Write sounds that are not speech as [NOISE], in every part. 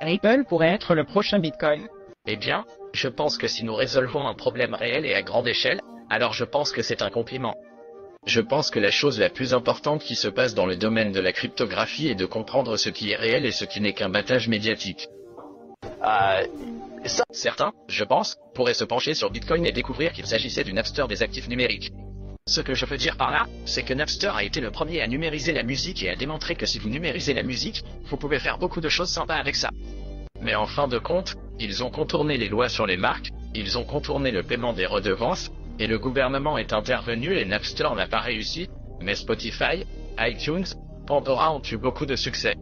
Apple pourrait être le prochain Bitcoin. Eh bien, je pense que si nous résolvons un problème réel et à grande échelle, alors je pense que c'est un compliment. Je pense que la chose la plus importante qui se passe dans le domaine de la cryptographie est de comprendre ce qui est réel et ce qui n'est qu'un battage médiatique. Euh, Certains, je pense, pourraient se pencher sur Bitcoin et découvrir qu'il s'agissait d'une store des actifs numériques. Ce que je veux dire par là, c'est que Napster a été le premier à numériser la musique et à démontrer que si vous numérisez la musique, vous pouvez faire beaucoup de choses sympas avec ça. Mais en fin de compte, ils ont contourné les lois sur les marques, ils ont contourné le paiement des redevances, et le gouvernement est intervenu et Napster n'a pas réussi, mais Spotify, iTunes, Pandora ont eu beaucoup de succès.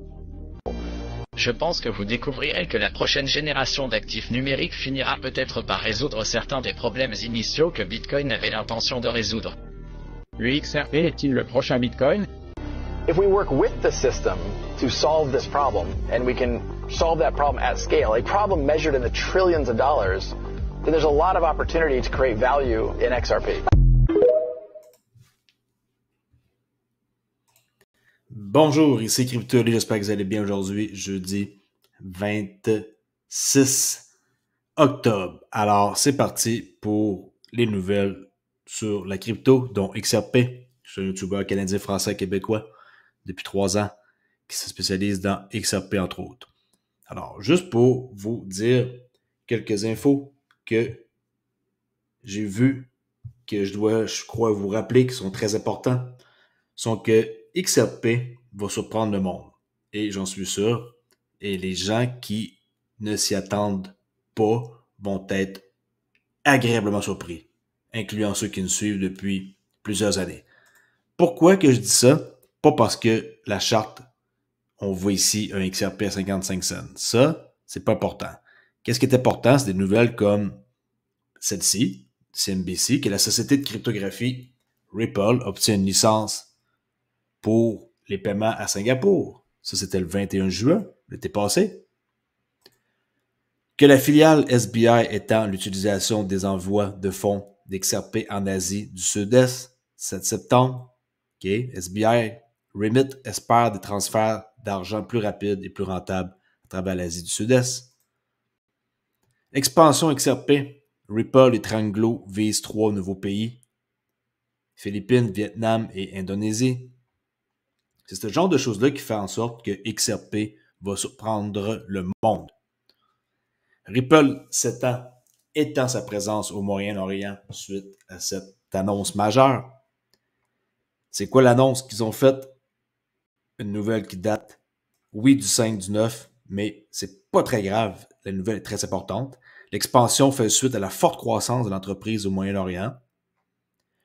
Je pense que vous découvrirez que la prochaine génération d'actifs numériques finira peut-être par résoudre certains des problèmes initiaux que Bitcoin avait l'intention de résoudre. XRP est-il le prochain Bitcoin If we work with the system to solve this problem, and we can solve that problem at scale, a problem measured in the trillions of dollars, then there's a lot of opportunity to create value in XRP. Bonjour, ici Crypto, j'espère que vous allez bien aujourd'hui, jeudi 26 octobre. Alors, c'est parti pour les nouvelles sur la crypto, dont XRP, suis un YouTuber canadien, français, québécois, depuis trois ans, qui se spécialise dans XRP, entre autres. Alors, juste pour vous dire quelques infos que j'ai vues, que je dois, je crois, vous rappeler, qui sont très importants, sont que XRP va surprendre le monde. Et j'en suis sûr. Et les gens qui ne s'y attendent pas vont être agréablement surpris incluant ceux qui nous suivent depuis plusieurs années. Pourquoi que je dis ça? Pas parce que la charte, on voit ici un XRP à 55 cents. Ça, c'est pas important. Qu'est-ce qui est important? C'est des nouvelles comme celle-ci, CNBC, que la société de cryptographie Ripple obtient une licence pour les paiements à Singapour. Ça, c'était le 21 juin, l'été passé. Que la filiale SBI étend l'utilisation des envois de fonds d'XRP en Asie du Sud-Est, 7 septembre. OK? SBI Remit espère des transferts d'argent plus rapides et plus rentables à travers l'Asie du Sud-Est. Expansion XRP. Ripple et Tranglo visent trois nouveaux pays. Philippines, Vietnam et Indonésie. C'est ce genre de choses-là qui fait en sorte que XRP va surprendre le monde. Ripple s'étend étend sa présence au Moyen-Orient suite à cette annonce majeure. C'est quoi l'annonce qu'ils ont faite? Une nouvelle qui date, oui, du 5, du 9, mais c'est pas très grave. La nouvelle est très importante. L'expansion fait suite à la forte croissance de l'entreprise au Moyen-Orient.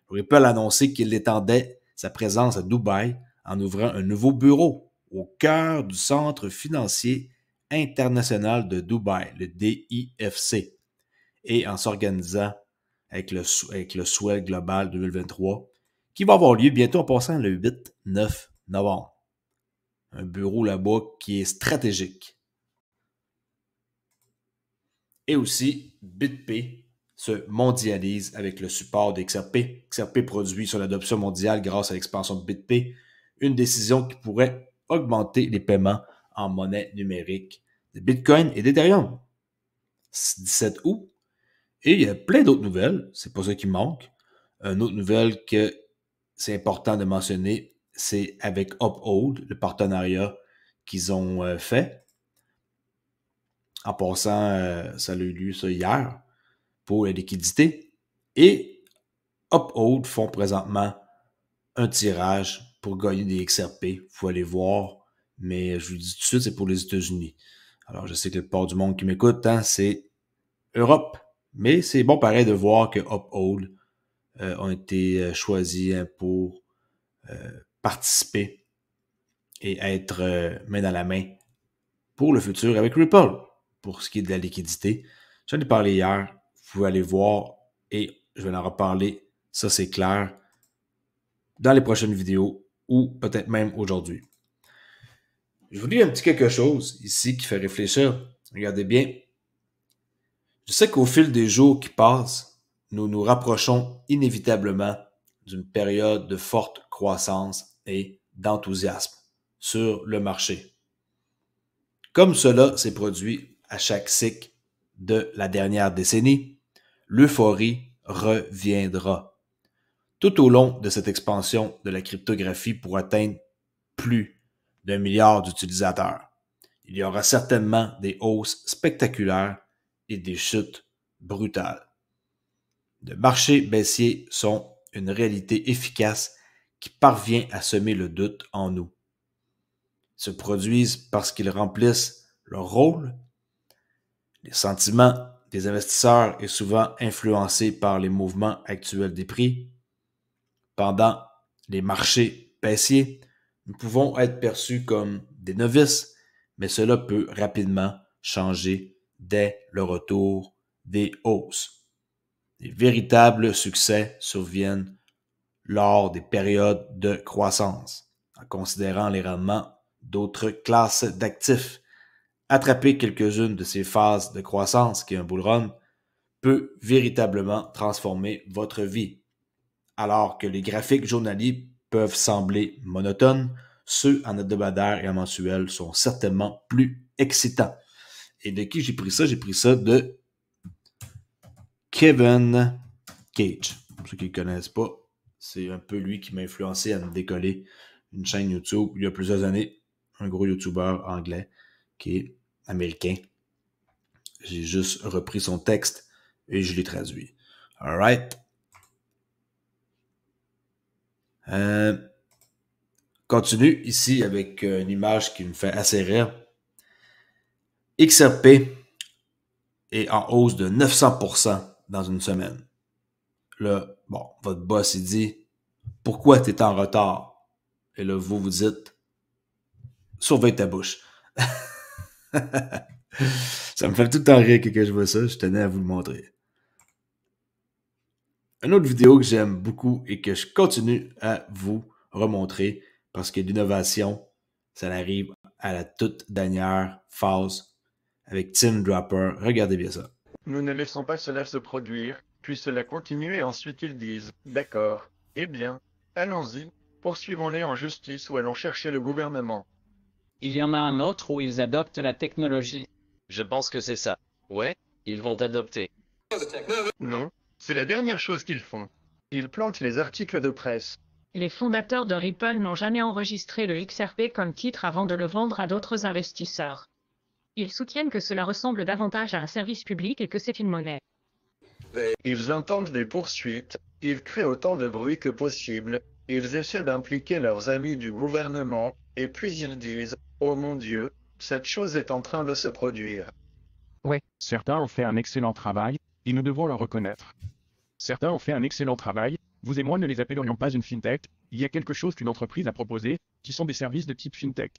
Ripple a annoncé qu'il étendait sa présence à Dubaï en ouvrant un nouveau bureau au cœur du Centre financier international de Dubaï, le DIFC et en s'organisant avec le, avec le souhait global 2023 qui va avoir lieu bientôt en passant le 8-9 novembre. Un bureau là-bas qui est stratégique. Et aussi, BitP se mondialise avec le support d'XRP. XRP. produit sur l'adoption mondiale grâce à l'expansion de BitP, une décision qui pourrait augmenter les paiements en monnaie numérique de Bitcoin et d'Ethereum. 17 août, et il y a plein d'autres nouvelles, c'est pas ça qui manque. Une autre nouvelle que c'est important de mentionner, c'est avec Uphold, le partenariat qu'ils ont euh, fait. En passant, euh, ça a eu lieu ça hier pour la liquidité. Et Uphold font présentement un tirage pour gagner des XRP. Il faut aller voir, mais je vous dis tout de suite, c'est pour les États-Unis. Alors, je sais que le du monde qui m'écoute, hein, c'est Europe. Mais c'est bon pareil de voir que Uphold euh, ont été euh, choisis hein, pour euh, participer et être main dans la main pour le futur avec Ripple pour ce qui est de la liquidité. J'en ai parlé hier. Vous allez voir et je vais en reparler. Ça, c'est clair. Dans les prochaines vidéos ou peut-être même aujourd'hui. Je vous dis un petit quelque chose ici qui fait réfléchir. Regardez bien. Je sais qu'au fil des jours qui passent, nous nous rapprochons inévitablement d'une période de forte croissance et d'enthousiasme sur le marché. Comme cela s'est produit à chaque cycle de la dernière décennie, l'euphorie reviendra. Tout au long de cette expansion de la cryptographie pour atteindre plus d'un milliard d'utilisateurs, il y aura certainement des hausses spectaculaires et des chutes brutales. Les marchés baissiers sont une réalité efficace qui parvient à semer le doute en nous. Ils se produisent parce qu'ils remplissent leur rôle. Les sentiments des investisseurs sont souvent influencés par les mouvements actuels des prix. Pendant les marchés baissiers, nous pouvons être perçus comme des novices, mais cela peut rapidement changer dès le retour des hausses. Les véritables succès surviennent lors des périodes de croissance, en considérant les rendements d'autres classes d'actifs. Attraper quelques-unes de ces phases de croissance qui est un bull run peut véritablement transformer votre vie. Alors que les graphiques journaliers peuvent sembler monotones, ceux en hebdomadaire et en mensuel sont certainement plus excitants. Et de qui j'ai pris ça? J'ai pris ça de Kevin Cage. Pour ceux qui ne le connaissent pas, c'est un peu lui qui m'a influencé à me décoller une chaîne YouTube il y a plusieurs années. Un gros YouTuber anglais qui est américain. J'ai juste repris son texte et je l'ai traduit. Alright. Euh, continue ici avec une image qui me fait assez rire. XRP est en hausse de 900% dans une semaine. Là, bon, votre boss, il dit, pourquoi tu es en retard? Et là, vous vous dites, surveille ta bouche. [LAUGHS] ça me fait tout le temps rire que, que je vois ça, je tenais à vous le montrer. Une autre vidéo que j'aime beaucoup et que je continue à vous remontrer parce que l'innovation, ça arrive à la toute dernière phase avec Tim Dropper. Regardez bien ça. Nous ne laissons pas cela se produire, puis cela continue et ensuite ils disent D'accord, eh bien, allons-y, poursuivons-les en justice ou allons chercher le gouvernement. Il y en a un autre où ils adoptent la technologie. Je pense que c'est ça. Ouais, ils vont adopter. Non, c'est la dernière chose qu'ils font. Ils plantent les articles de presse. Les fondateurs de Ripple n'ont jamais enregistré le XRP comme titre avant de le vendre à d'autres investisseurs. Ils soutiennent que cela ressemble davantage à un service public et que c'est une monnaie. ils entendent des poursuites, ils créent autant de bruit que possible, ils essaient d'impliquer leurs amis du gouvernement, et puis ils disent, oh mon Dieu, cette chose est en train de se produire. Oui, certains ont fait un excellent travail, et nous devons le reconnaître. Certains ont fait un excellent travail, vous et moi ne les appellerions pas une fintech, il y a quelque chose qu'une entreprise a proposé, qui sont des services de type fintech.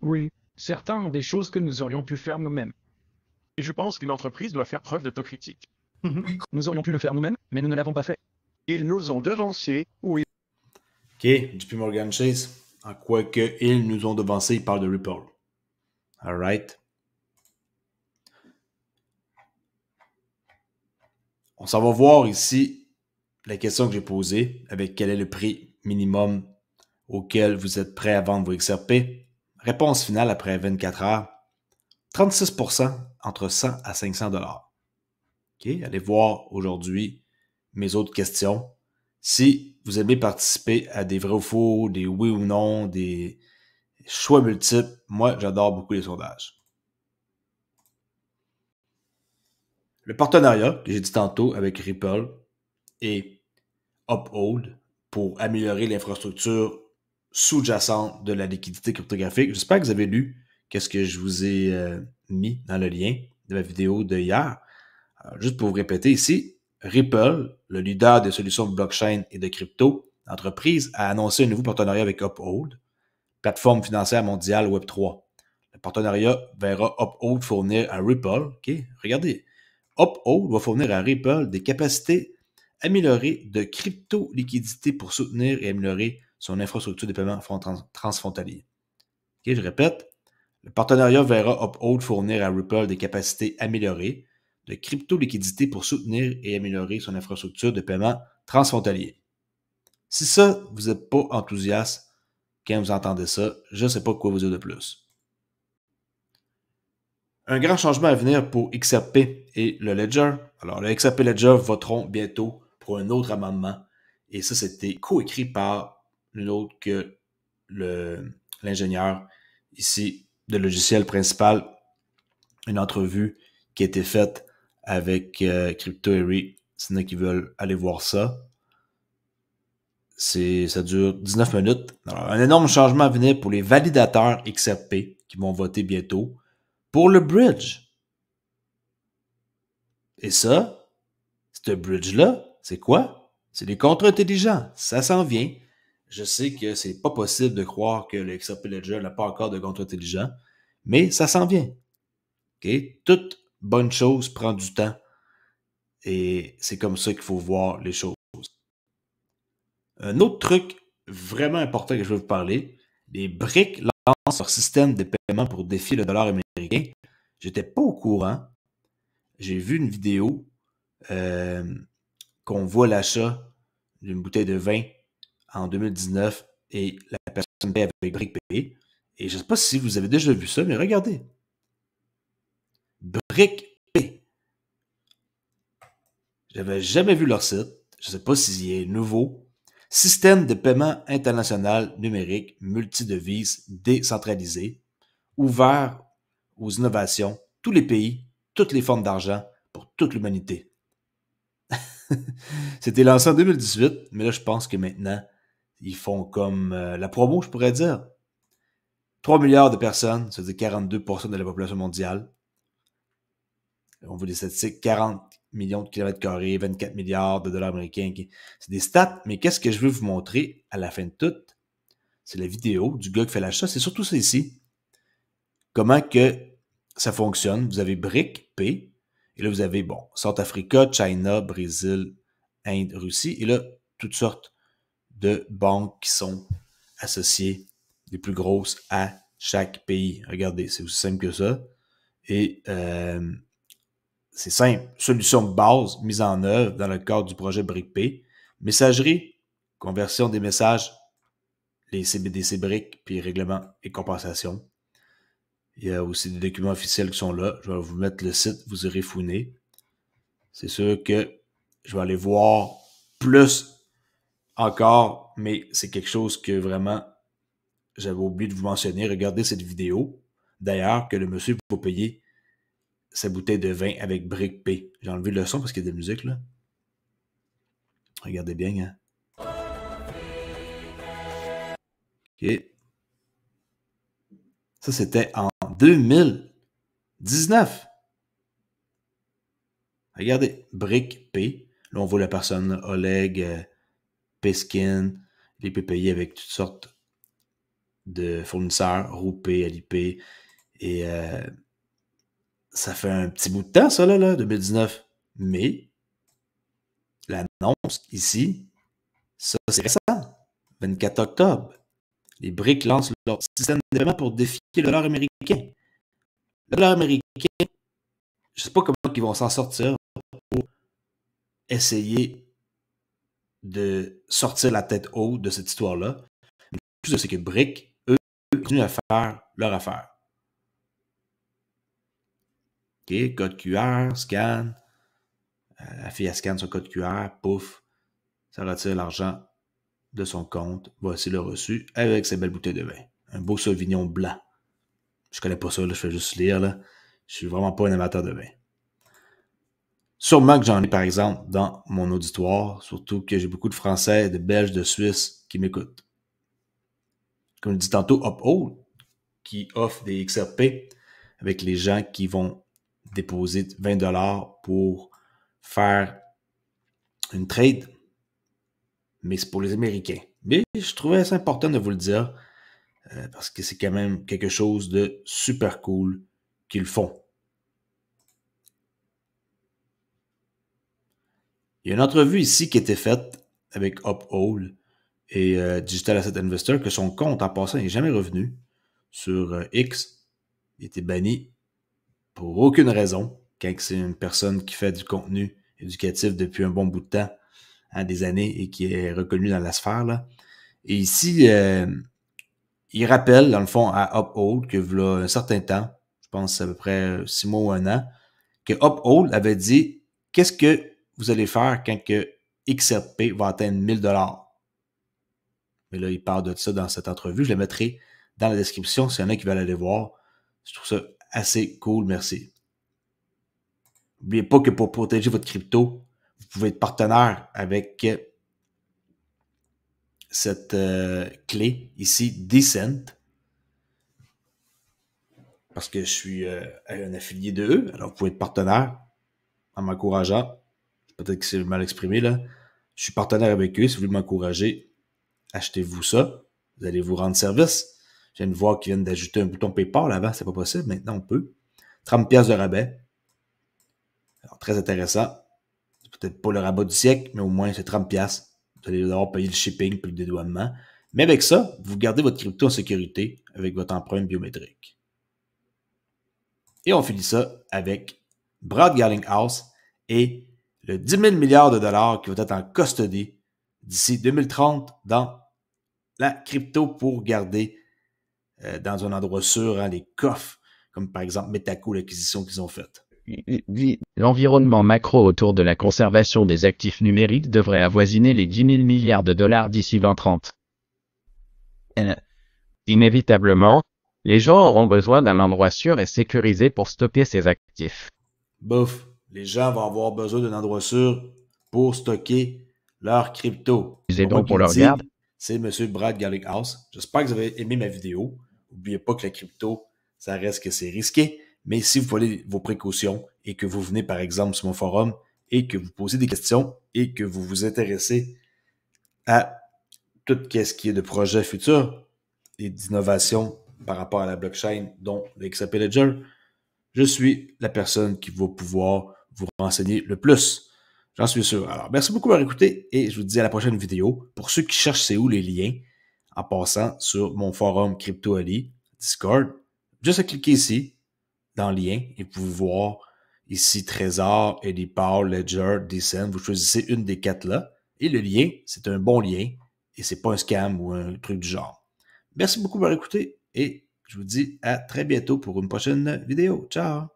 Oui, certains ont des choses que nous aurions pu faire nous-mêmes. Et je pense qu'une entreprise doit faire preuve de d'autocritique. Mhm. nous aurions pu le faire nous-mêmes, mais nous ne l'avons pas fait. Ils nous ont devancés, oui. OK, depuis Morgan Chase, en quoi que ils nous ont devancés, par parle de Ripple. All right. On s'en va voir ici la question que j'ai posée avec quel est le prix minimum auquel vous êtes prêt à vendre vos XRP. Réponse finale après 24 heures, 36 entre 100 à 500 dollars. allez voir aujourd'hui mes autres questions. Si vous aimez participer à des vrais ou faux, des oui ou non, des choix multiples, moi j'adore beaucoup les sondages. Le partenariat que j'ai dit tantôt avec Ripple et Uphold pour améliorer l'infrastructure sous-jacente de la liquidité cryptographique. J'espère que vous avez lu qu'est-ce que je vous ai euh, mis dans le lien de la vidéo de euh, juste pour vous répéter ici, Ripple, le leader des solutions blockchain et de crypto, l'entreprise a annoncé un nouveau partenariat avec Uphold, plateforme financière mondiale Web3. Le partenariat verra Uphold fournir à Ripple, OK, regardez, Uphold va fournir à Ripple des capacités améliorées de crypto-liquidité pour soutenir et améliorer son infrastructure de paiement transfrontalier. je répète, le partenariat verra Uphold fournir à Ripple des capacités améliorées de crypto-liquidité pour soutenir et améliorer son infrastructure de paiement transfrontalier. Si ça, vous n'êtes pas enthousiaste quand vous entendez ça, je ne sais pas quoi vous dire de plus. Un grand changement à venir pour XRP et le Ledger. Alors, le XRP Ledger voteront bientôt pour un autre amendement. Et ça, c'était coécrit par L'autre autre que l'ingénieur ici de logiciel principal, une entrevue qui a été faite avec euh, Crypto Harry. S'il qui veulent aller voir ça. Ça dure 19 minutes. un énorme changement à venir pour les validateurs XRP qui vont voter bientôt pour le bridge. Et ça, ce bridge-là, c'est quoi? C'est des contrats intelligents. Ça s'en vient je sais que c'est pas possible de croire que le XRP n'a pas encore de compte intelligent, mais ça s'en vient. Toute bonne chose prend du temps et c'est comme ça qu'il faut voir les choses. Un autre truc vraiment important que je veux vous parler, les BRIC lancent leur système de paiement pour défier le dollar américain. J'étais pas au courant. J'ai vu une vidéo euh, qu'on voit l'achat d'une bouteille de vin en 2019 et la personne paye avec brique Et je ne sais pas si vous avez déjà vu ça, mais regardez. Brique Je n'avais jamais vu leur site. Je ne sais pas s'il est nouveau. Système de paiement international numérique multidevise décentralisé, ouvert aux innovations, tous les pays, toutes les formes d'argent pour toute l'humanité. [LAUGHS] C'était lancé en 2018, mais là je pense que maintenant ils font comme euh, la promo, je pourrais dire. 3 milliards de personnes, c'est-à-dire 42% de la population mondiale. On voit des statistiques, 40 millions de kilomètres carrés, 24 milliards de dollars américains. C'est des stats, mais qu'est-ce que je veux vous montrer à la fin de tout? C'est la vidéo du gars qui fait l'achat. C'est surtout ça ici. Comment que ça fonctionne. Vous avez BRIC, P, et là, vous avez, bon, Africa, China, Brésil, Inde, Russie, et là, toutes sortes de banques qui sont associées, les plus grosses, à chaque pays. Regardez, c'est aussi simple que ça. Et euh, c'est simple. Solution de base mise en œuvre dans le cadre du projet BRICP. Messagerie, conversion des messages, les CBDC BRIC, puis règlement et compensation. Il y a aussi des documents officiels qui sont là. Je vais vous mettre le site, vous irez fouiner. C'est sûr que je vais aller voir plus encore, mais c'est quelque chose que vraiment j'avais oublié de vous mentionner. Regardez cette vidéo. D'ailleurs, que le monsieur vous payer sa bouteille de vin avec Brick P. J'ai enlevé le son parce qu'il y a de la musique là. Regardez bien, hein. OK. Ça, c'était en 2019. Regardez, Brick P. Là, on voit la personne, Oleg, euh, Peskin, les PPI avec toutes sortes de fournisseurs, Roupé, Alipé. Et euh, ça fait un petit bout de temps, ça, là, 2019. Mais l'annonce ici, ça, c'est récent, 24 octobre. Les BRIC lancent leur système de paiement pour défier le dollar américain. Le dollar américain, je ne sais pas comment ils vont s'en sortir pour essayer de sortir la tête haute de cette histoire-là. Plus de c'est que Brick, eux, continuent à faire leur affaire. OK, code QR, scan. Euh, la fille, scanne son code QR, pouf, ça retire l'argent de son compte. Voici le reçu avec ses belles bouteilles de vin. Un beau sauvignon blanc. Je connais pas ça, je fais juste lire. Là. Je suis vraiment pas un amateur de vin. Sûrement que j'en ai, par exemple, dans mon auditoire, surtout que j'ai beaucoup de Français, de Belges, de Suisses qui m'écoutent. Comme je dis tantôt, UpHold, qui offre des XRP avec les gens qui vont déposer 20 dollars pour faire une trade, mais c'est pour les Américains. Mais je trouvais ça important de vous le dire euh, parce que c'est quand même quelque chose de super cool qu'ils font. Il y a une entrevue ici qui a été faite avec Uphold et euh, Digital Asset Investor que son compte en passant n'est jamais revenu sur euh, X. Il était banni pour aucune raison quand c'est une personne qui fait du contenu éducatif depuis un bon bout de temps, hein, des années, et qui est reconnue dans la sphère. Et ici, euh, il rappelle, dans le fond, à Uphold que, voilà un certain temps, je pense à peu près six mois ou un an, que Uphold avait dit qu'est-ce que vous allez faire quand que XRP va atteindre 1000 Mais là, il parle de ça dans cette entrevue. Je la mettrai dans la description s'il y en a qui veulent aller voir. Je trouve ça assez cool. Merci. N'oubliez pas que pour protéger votre crypto, vous pouvez être partenaire avec euh, cette euh, clé ici, Decent. Parce que je suis euh, un affilié de alors vous pouvez être partenaire en m'encourageant peut-être que c'est mal exprimé, là. Je suis partenaire avec eux. Si vous voulez m'encourager, achetez-vous ça. Vous allez vous rendre service. Je viens de voir qu'ils viennent d'ajouter un bouton PayPal avant. C'est pas possible. Maintenant, on peut. 30$ de rabais. très intéressant. C'est peut-être pas le rabat du siècle, mais au moins, c'est 30$. Vous allez devoir payer le shipping puis le dédouanement. Mais avec ça, vous gardez votre crypto en sécurité avec votre empreinte biométrique. Et on finit ça avec Brad House et le 10 000 milliards de dollars qui vont être en custody d'ici 2030 dans la crypto pour garder euh, dans un endroit sûr hein, les coffres, comme par exemple Metaco, l'acquisition qu'ils ont faite. L'environnement macro autour de la conservation des actifs numériques devrait avoisiner les 10 000 milliards de dollars d'ici 2030. Euh, inévitablement, les gens auront besoin d'un endroit sûr et sécurisé pour stocker ces actifs. Bof les gens vont avoir besoin d'un endroit sûr pour stocker leur crypto. C'est donc pour leur garde. C'est M. Brad House. J'espère que vous avez aimé ma vidéo. N'oubliez pas que la crypto, ça reste que c'est risqué. Mais si vous voulez vos précautions et que vous venez, par exemple, sur mon forum et que vous posez des questions et que vous vous intéressez à tout ce qui est de projets futurs et d'innovation par rapport à la blockchain, dont l'XAP Ledger, je suis la personne qui va pouvoir vous renseigner le plus. J'en suis sûr. Alors, merci beaucoup d'avoir écouté et je vous dis à la prochaine vidéo. Pour ceux qui cherchent c'est où les liens, en passant sur mon forum crypto Ali Discord, juste à cliquer ici, dans le lien, et vous pouvez voir ici Trésor, Eddie Ledger, Decent. Vous choisissez une des quatre là. Et le lien, c'est un bon lien et c'est pas un scam ou un truc du genre. Merci beaucoup d'avoir écouté et je vous dis à très bientôt pour une prochaine vidéo. Ciao!